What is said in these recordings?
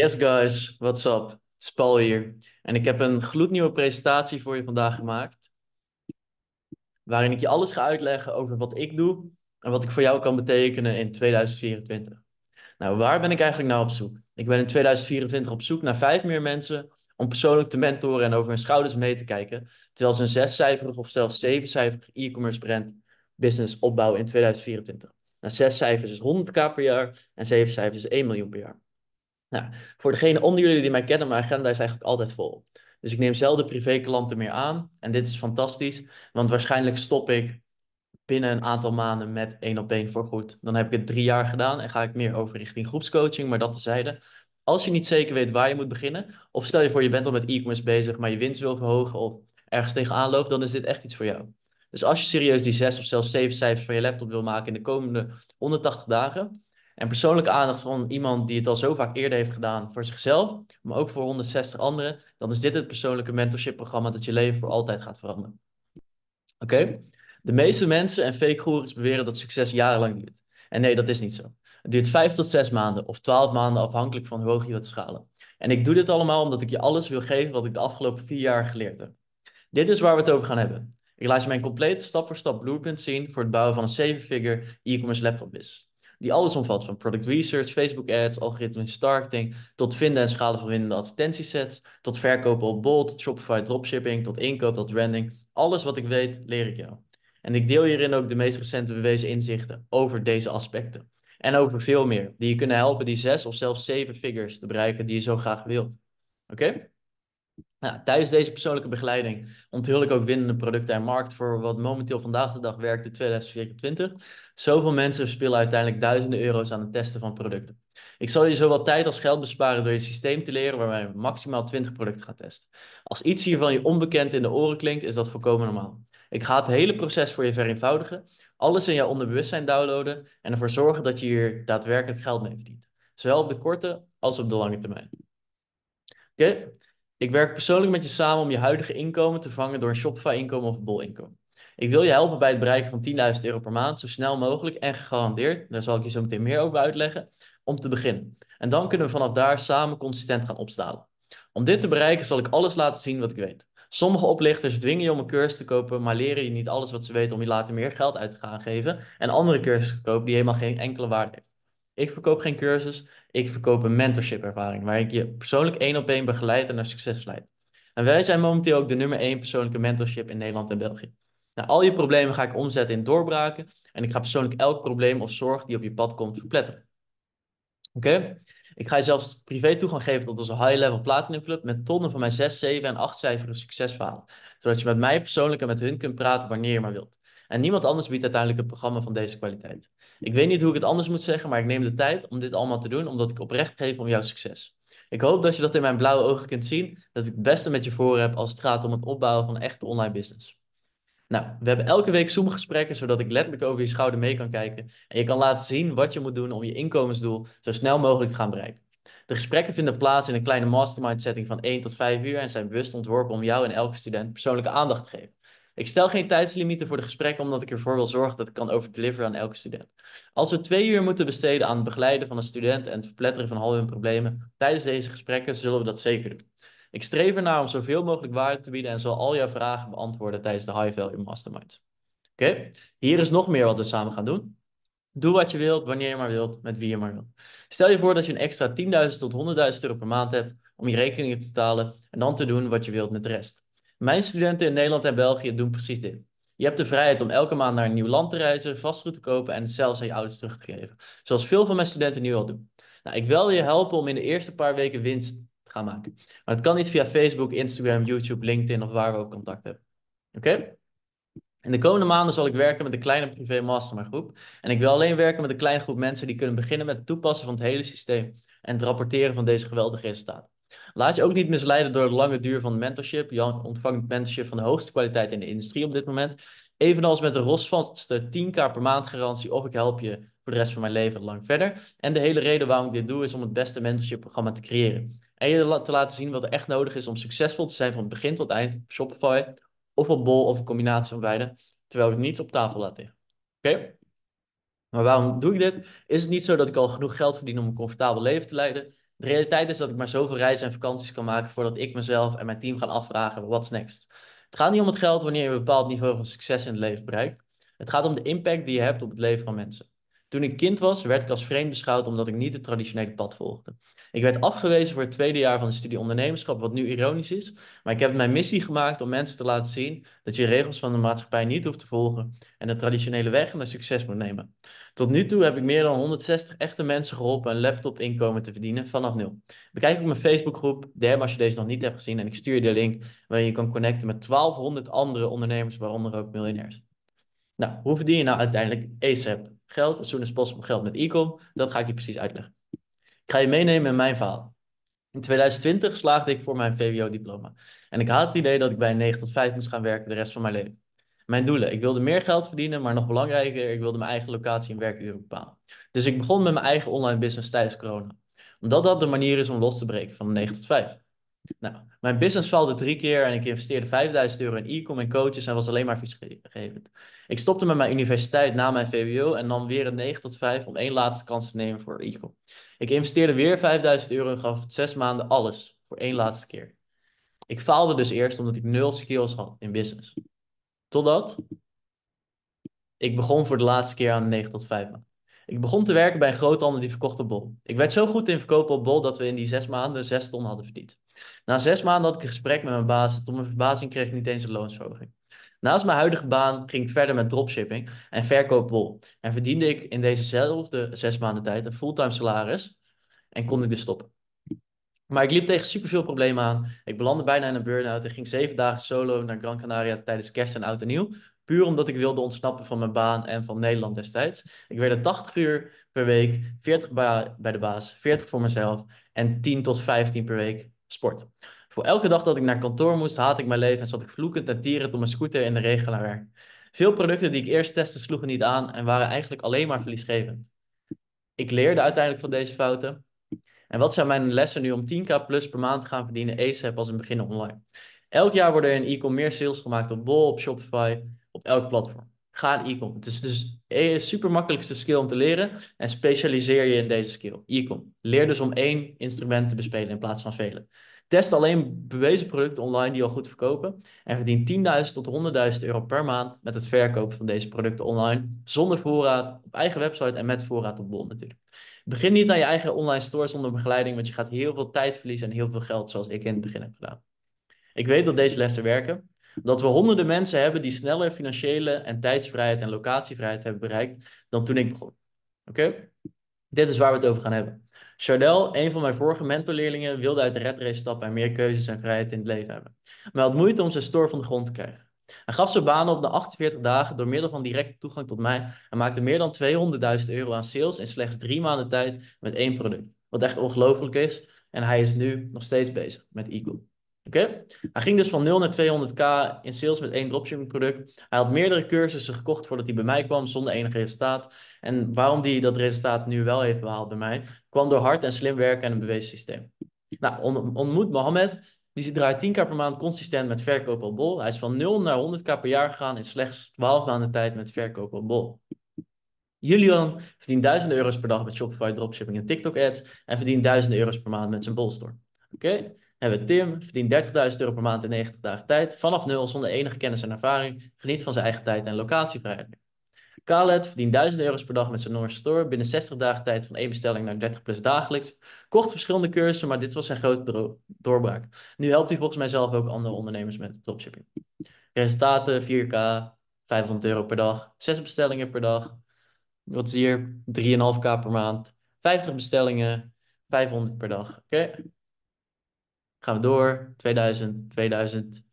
Yes guys, what's up? Spal hier. En ik heb een gloednieuwe presentatie voor je vandaag gemaakt. Waarin ik je alles ga uitleggen over wat ik doe en wat ik voor jou kan betekenen in 2024. Nou, waar ben ik eigenlijk nou op zoek? Ik ben in 2024 op zoek naar vijf meer mensen om persoonlijk te mentoren en over hun schouders mee te kijken. Terwijl ze een zescijferig of zelfs zevencijferig e-commerce brand business opbouwen in 2024. Nou, zes cijfers is 100k per jaar en zeven cijfers is 1 miljoen per jaar. Nou, voor degene onder jullie die mij kennen, mijn agenda is eigenlijk altijd vol. Dus ik neem zelden privéklanten meer aan. En dit is fantastisch, want waarschijnlijk stop ik binnen een aantal maanden met één op één voorgoed. Dan heb ik het drie jaar gedaan en ga ik meer over richting groepscoaching, maar dat tezijde. Als je niet zeker weet waar je moet beginnen, of stel je voor je bent al met e-commerce bezig, maar je winst wil verhogen of ergens tegenaan loopt, dan is dit echt iets voor jou. Dus als je serieus die zes of zelfs zeven cijfers van je laptop wil maken in de komende 180 dagen, en persoonlijke aandacht van iemand die het al zo vaak eerder heeft gedaan voor zichzelf, maar ook voor 160 anderen, dan is dit het persoonlijke mentorship programma dat je leven voor altijd gaat veranderen. Oké? De meeste mensen en fake gurus beweren dat succes jarenlang duurt. En nee, dat is niet zo. Het duurt 5 tot 6 maanden of 12 maanden afhankelijk van hoe hoog je wilt schalen. En ik doe dit allemaal omdat ik je alles wil geven wat ik de afgelopen 4 jaar geleerd heb. Dit is waar we het over gaan hebben. Ik laat je mijn complete stap-voor-stap blueprint zien voor het bouwen van een 7-figure e-commerce laptop business die alles omvat. Van product research, Facebook ads, algoritmes, targeting, tot vinden en schalen van winnende advertentiesets, tot verkopen op Bol, Shopify dropshipping, tot inkoop, tot branding. Alles wat ik weet, leer ik jou. En ik deel hierin ook de meest recente bewezen inzichten over deze aspecten. En over veel meer, die je kunnen helpen die zes of zelfs zeven figures te bereiken die je zo graag wilt. Oké? Nou, tijdens deze persoonlijke begeleiding onthul ik ook winnende producten en markt voor wat momenteel vandaag de dag werkt in 2024. Zoveel mensen verspillen uiteindelijk duizenden euro's aan het testen van producten. Ik zal je zowel tijd als geld besparen door je systeem te leren waarbij je maximaal 20 producten gaat testen. Als iets hiervan je onbekend in de oren klinkt, is dat volkomen normaal. Ik ga het hele proces voor je vereenvoudigen, alles in jouw onderbewustzijn downloaden en ervoor zorgen dat je hier daadwerkelijk geld mee verdient. Zowel op de korte als op de lange termijn. Oké? Ik werk persoonlijk met je samen om je huidige inkomen te vangen door een Shopify-inkomen of een Bol-inkomen. Ik wil je helpen bij het bereiken van 10.000 euro per maand, zo snel mogelijk en gegarandeerd, daar zal ik je zo meteen meer over uitleggen, om te beginnen. En dan kunnen we vanaf daar samen consistent gaan opstalen. Om dit te bereiken zal ik alles laten zien wat ik weet. Sommige oplichters dwingen je om een cursus te kopen, maar leren je niet alles wat ze weten om je later meer geld uit te gaan geven. En andere cursussen te kopen die helemaal geen enkele waarde heeft. Ik verkoop geen cursus, ik verkoop een mentorship ervaring, waar ik je persoonlijk één op één begeleid en naar succes leid. En wij zijn momenteel ook de nummer één persoonlijke mentorship in Nederland en België. Nou, al je problemen ga ik omzetten in doorbraken en ik ga persoonlijk elk probleem of zorg die op je pad komt verpletteren. Oké? Ik ga je zelfs privé toegang geven tot onze High Level Platinum Club met tonnen van mijn 6, 7 en 8 cijferen succesverhalen. Zodat je met mij persoonlijk en met hun kunt praten wanneer je maar wilt. En niemand anders biedt uiteindelijk een programma van deze kwaliteit. Ik weet niet hoe ik het anders moet zeggen, maar ik neem de tijd om dit allemaal te doen, omdat ik oprecht geef om jouw succes. Ik hoop dat je dat in mijn blauwe ogen kunt zien, dat ik het beste met je voor heb als het gaat om het opbouwen van een echte online business. Nou, we hebben elke week Zoom-gesprekken, zodat ik letterlijk over je schouder mee kan kijken en je kan laten zien wat je moet doen om je inkomensdoel zo snel mogelijk te gaan bereiken. De gesprekken vinden plaats in een kleine mastermind setting van 1 tot 5 uur en zijn bewust ontworpen om jou en elke student persoonlijke aandacht te geven. Ik stel geen tijdslimieten voor de gesprekken omdat ik ervoor wil zorgen dat ik kan overdeliveren aan elke student. Als we twee uur moeten besteden aan het begeleiden van een student en het verpletteren van al hun problemen tijdens deze gesprekken, zullen we dat zeker doen. Ik streef ernaar om zoveel mogelijk waarde te bieden en zal al jouw vragen beantwoorden tijdens de High Value Mastermind. Oké, hier is nog meer wat we samen gaan doen. Doe wat je wilt, wanneer je maar wilt, met wie je maar wilt. Stel je voor dat je een extra 10.000 tot 100.000 euro per maand hebt om je rekeningen te betalen en dan te doen wat je wilt met de rest. Mijn studenten in Nederland en België doen precies dit. Je hebt de vrijheid om elke maand naar een nieuw land te reizen, vastgoed te kopen en zelfs aan je ouders terug te geven. Zoals veel van mijn studenten nu al doen. Nou, ik wil je helpen om in de eerste paar weken winst te gaan maken. Maar dat kan niet via Facebook, Instagram, YouTube, LinkedIn of waar we ook contact hebben. Oké? In de komende maanden zal ik werken met een kleine privé mastermind En ik wil alleen werken met een kleine groep mensen die kunnen beginnen met het toepassen van het hele systeem en het rapporteren van deze geweldige resultaten. Laat je ook niet misleiden door de lange duur van mentorship. Jan ontvangt mentorship van de hoogste kwaliteit in de industrie op dit moment. Evenals met de rosvaste 10k per maand garantie of ik help je voor de rest van mijn leven lang verder. En de hele reden waarom ik dit doe is om het beste mentorship programma te creëren. En je te laten zien wat er echt nodig is om succesvol te zijn van begin tot eind op Shopify of op Bol of een combinatie van beide. Terwijl ik niets op tafel laat liggen. Oké? Maar waarom doe ik dit? Is het niet zo dat ik al genoeg geld verdien om een comfortabel leven te leiden? De realiteit is dat ik maar zoveel reizen en vakanties kan maken voordat ik mezelf en mijn team gaan afvragen: what's next? Het gaat niet om het geld wanneer je een bepaald niveau van succes in het leven bereikt. Het gaat om de impact die je hebt op het leven van mensen. Toen ik kind was, werd ik als vreemd beschouwd omdat ik niet het traditionele pad volgde. Ik werd afgewezen voor het tweede jaar van de studie ondernemerschap, wat nu ironisch is. Maar ik heb mijn missie gemaakt om mensen te laten zien dat je regels van de maatschappij niet hoeft te volgen en de traditionele weg naar succes moet nemen. Tot nu toe heb ik meer dan 160 echte mensen geholpen een laptop-inkomen te verdienen vanaf nul. Bekijk ook mijn Facebookgroep, DM als je deze nog niet hebt gezien, en ik stuur je de link waarin je kan connecten met 1200 andere ondernemers, waaronder ook miljonairs. Nou, hoe verdien je nou uiteindelijk ASAP geld, as soon as possible geld met e-com? Dat ga ik je precies uitleggen. Ik ga je meenemen in mijn verhaal. In 2020 slaagde ik voor mijn VWO-diploma. En ik had het idee dat ik bij 9 tot 5 moest gaan werken de rest van mijn leven. Mijn doelen. Ik wilde meer geld verdienen, maar nog belangrijker, ik wilde mijn eigen locatie en werkuren bepalen. Dus ik begon met mijn eigen online business tijdens corona. Omdat dat de manier is om los te breken van de 9 tot 5. Nou, mijn business valde drie keer en ik investeerde 5000 euro in e-com en coaches en was alleen maar visgevend. Ik stopte met mijn universiteit na mijn VWO en nam weer een 9 tot 5 om één laatste kans te nemen voor e-com. Ik investeerde weer 5000 euro en gaf zes maanden alles voor één laatste keer. Ik faalde dus eerst omdat ik nul skills had in business. Totdat ik begon voor de laatste keer aan de 9 tot 5 maanden. Ik begon te werken bij een groothandel die verkocht op Bol. Ik werd zo goed in verkopen op Bol dat we in die zes maanden zes ton hadden verdiend. Na zes maanden had ik een gesprek met mijn baas. Tot mijn verbazing kreeg ik niet eens een loonsverhoging. Naast mijn huidige baan ging ik verder met dropshipping en verkoopbol. En verdiende ik in dezezelfde zes maanden tijd een fulltime salaris en kon ik dus stoppen. Maar ik liep tegen superveel problemen aan. Ik belandde bijna in een burn-out en ging zeven dagen solo naar Gran Canaria tijdens kerst en oud en nieuw. Puur omdat ik wilde ontsnappen van mijn baan en van Nederland destijds. Ik werkte 80 uur per week, 40 bij de baas, 40 voor mezelf en 10 tot 15 per week sport. Voor elke dag dat ik naar kantoor moest, haatte ik mijn leven en zat ik vloekend en tierend op mijn scooter in de regen naar werk. Veel producten die ik eerst testte sloegen niet aan en waren eigenlijk alleen maar verliesgevend. Ik leerde uiteindelijk van deze fouten. En wat zijn mijn lessen nu om 10k plus per maand te gaan verdienen ASAP als een begin online? Elk jaar worden er in e-com meer sales gemaakt op Bol, op Shopify, op elk platform. Ga in e-com. Het is dus een super makkelijkste skill om te leren en specialiseer je in deze skill. E-com. Leer dus om één instrument te bespelen in plaats van velen. Test alleen bewezen producten online die al goed verkopen en verdien 10.000 tot 100.000 euro per maand met het verkopen van deze producten online, zonder voorraad op eigen website en met voorraad op bol natuurlijk. Begin niet aan je eigen online store zonder begeleiding, want je gaat heel veel tijd verliezen en heel veel geld, zoals ik in het begin heb gedaan. Ik weet dat deze lessen werken, dat we honderden mensen hebben die sneller financiële en tijdsvrijheid en locatievrijheid hebben bereikt dan toen ik begon. Oké? Dit is waar we het over gaan hebben. Chardel, een van mijn vorige mentorleerlingen, wilde uit de red race stappen en meer keuzes en vrijheid in het leven hebben. Maar had moeite om zijn store van de grond te krijgen. Hij gaf zijn banen op de 48 dagen door middel van directe toegang tot mij en maakte meer dan 200.000 euro aan sales in slechts drie maanden tijd met één product. Wat echt ongelooflijk is. En hij is nu nog steeds bezig met Eagle. Oké? Hij ging dus van 0 naar 200k in sales met één dropshipping product. Hij had meerdere cursussen gekocht voordat hij bij mij kwam, zonder enig resultaat. En waarom hij dat resultaat nu wel heeft behaald bij mij, kwam door hard en slim werken en een bewezen systeem. Nou, ontmoet Mohammed. Die draait 10k per maand consistent met verkoop op bol. Hij is van 0 naar 100k per jaar gegaan in slechts 12 maanden tijd met verkoop op bol. Julian verdient duizenden euro's per dag met Shopify, dropshipping en TikTok ads. En verdient duizenden euro's per maand met zijn bolstore. Oké? hebben we Tim, verdient 30.000 euro per maand in 90 dagen tijd, vanaf nul zonder enige kennis en ervaring, geniet van zijn eigen tijd en locatievrijheid. Khaled verdient 1000 euro's per dag met zijn Noorse store, binnen 60 dagen tijd van één bestelling naar 30 plus dagelijks, kocht verschillende cursussen, maar dit was zijn grote doorbraak. Nu helpt hij volgens mij zelf ook andere ondernemers met dropshipping. Resultaten 4K, 500 euro per dag, 6 bestellingen per dag, wat is hier, 3,5k per maand, 50 bestellingen, 500 per dag. Oké. Gaan we door, 2000, 2000,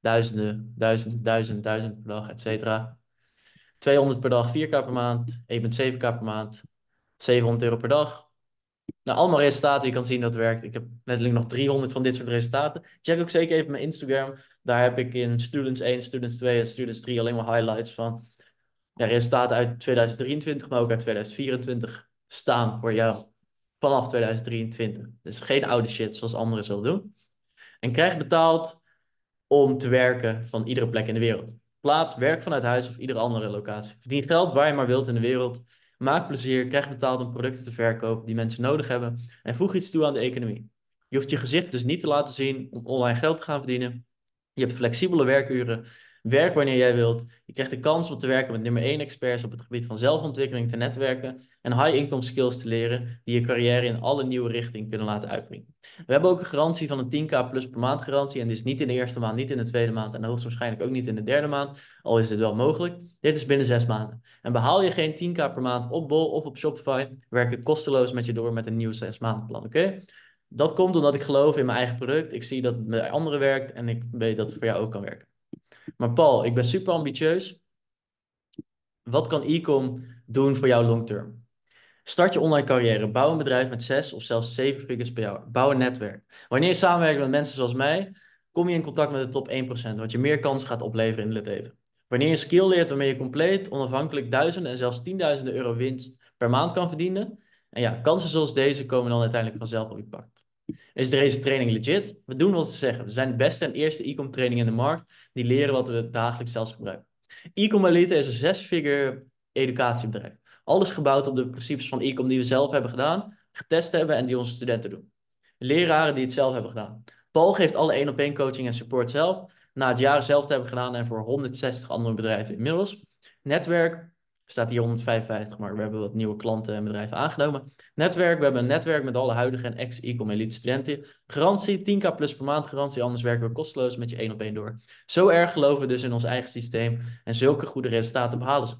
duizenden, duizend, duizend, duizend per dag, et cetera. 200 per dag, 4k per maand, 1,7k per maand, 700 euro per dag. Nou, allemaal resultaten, je kan zien dat het werkt. Ik heb letterlijk nog 300 van dit soort resultaten. Check ook zeker even mijn Instagram. Daar heb ik in Students 1, Students 2 en Students 3 alleen maar highlights van ja, resultaten uit 2023, maar ook uit 2024 staan voor jou vanaf 2023. Dus geen oude shit zoals anderen zullen doen. En krijg betaald om te werken van iedere plek in de wereld. Plaats, werk vanuit huis of iedere andere locatie. Verdien geld waar je maar wilt in de wereld. Maak plezier, krijg betaald om producten te verkopen die mensen nodig hebben. En voeg iets toe aan de economie. Je hoeft je gezicht dus niet te laten zien om online geld te gaan verdienen. Je hebt flexibele werkuren Werk wanneer jij wilt. Je krijgt de kans om te werken met nummer 1 experts op het gebied van zelfontwikkeling te netwerken en high-income skills te leren die je carrière in alle nieuwe richtingen kunnen laten uitbrengen. We hebben ook een garantie van een 10k plus per maand garantie en dit is niet in de eerste maand, niet in de tweede maand en hoogstwaarschijnlijk ook niet in de derde maand, al is dit wel mogelijk. Dit is binnen zes maanden. En behaal je geen 10k per maand op Bol of op Shopify, werken ik kosteloos met je door met een nieuw zes maanden plan, oké? Dat komt omdat ik geloof in mijn eigen product. Ik zie dat het bij anderen werkt en ik weet dat het voor jou ook kan werken. Maar Paul, ik ben super ambitieus. Wat kan e-com doen voor jou long term? Start je online carrière. Bouw een bedrijf met zes of zelfs zeven figures per jaar. Bouw een netwerk. Wanneer je samenwerkt met mensen zoals mij, kom je in contact met de top 1%, wat je meer kans gaat opleveren in het leven. Wanneer je een skill leert waarmee je compleet onafhankelijk duizenden en zelfs tienduizenden euro winst per maand kan verdienen. En ja, kansen zoals deze komen dan uiteindelijk vanzelf op je pakt. Is deze training legit? We doen wat ze zeggen. We zijn de beste en eerste e-com training in de markt. Die leren wat we dagelijks zelfs gebruiken. E-com Elite is een figure educatiebedrijf. Alles gebouwd op de principes van e-com die we zelf hebben gedaan, getest hebben en die onze studenten doen. Leraren die het zelf hebben gedaan. Paul geeft alle één op één coaching en support zelf. Na het jaar zelf te hebben gedaan en voor 160 andere bedrijven inmiddels. Netwerk, staat hier 155, maar we hebben wat nieuwe klanten en bedrijven aangenomen. Netwerk, we hebben een netwerk met alle huidige en ex-Ecom Elite studenten. Garantie, 10k plus per maand garantie, anders werken we kosteloos met je één op één door. Zo erg geloven we dus in ons eigen systeem en zulke goede resultaten behalen ze.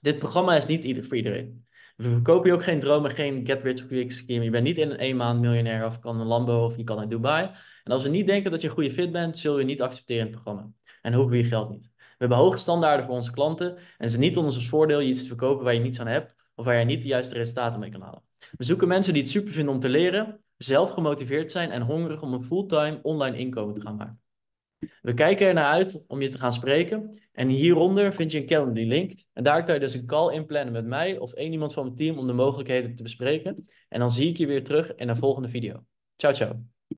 Dit programma is niet ieder voor iedereen. We verkopen je ook geen dromen, geen get rich quick scheme. Je bent niet in een, maand miljonair of kan een Lambo of je kan naar Dubai. En als we niet denken dat je een goede fit bent, zul je niet accepteren in het programma. En hoeven we je geld niet. We hebben hoge standaarden voor onze klanten en ze niet onder ons voordeel iets te verkopen waar je niets aan hebt of waar je niet de juiste resultaten mee kan halen. We zoeken mensen die het super vinden om te leren, zelf gemotiveerd zijn en hongerig om een fulltime online inkomen te gaan maken. We kijken ernaar uit om je te gaan spreken. En hieronder vind je een calendar link. En daar kan je dus een call inplannen met mij of één iemand van mijn team om de mogelijkheden te bespreken. En dan zie ik je weer terug in de volgende video. Ciao, ciao.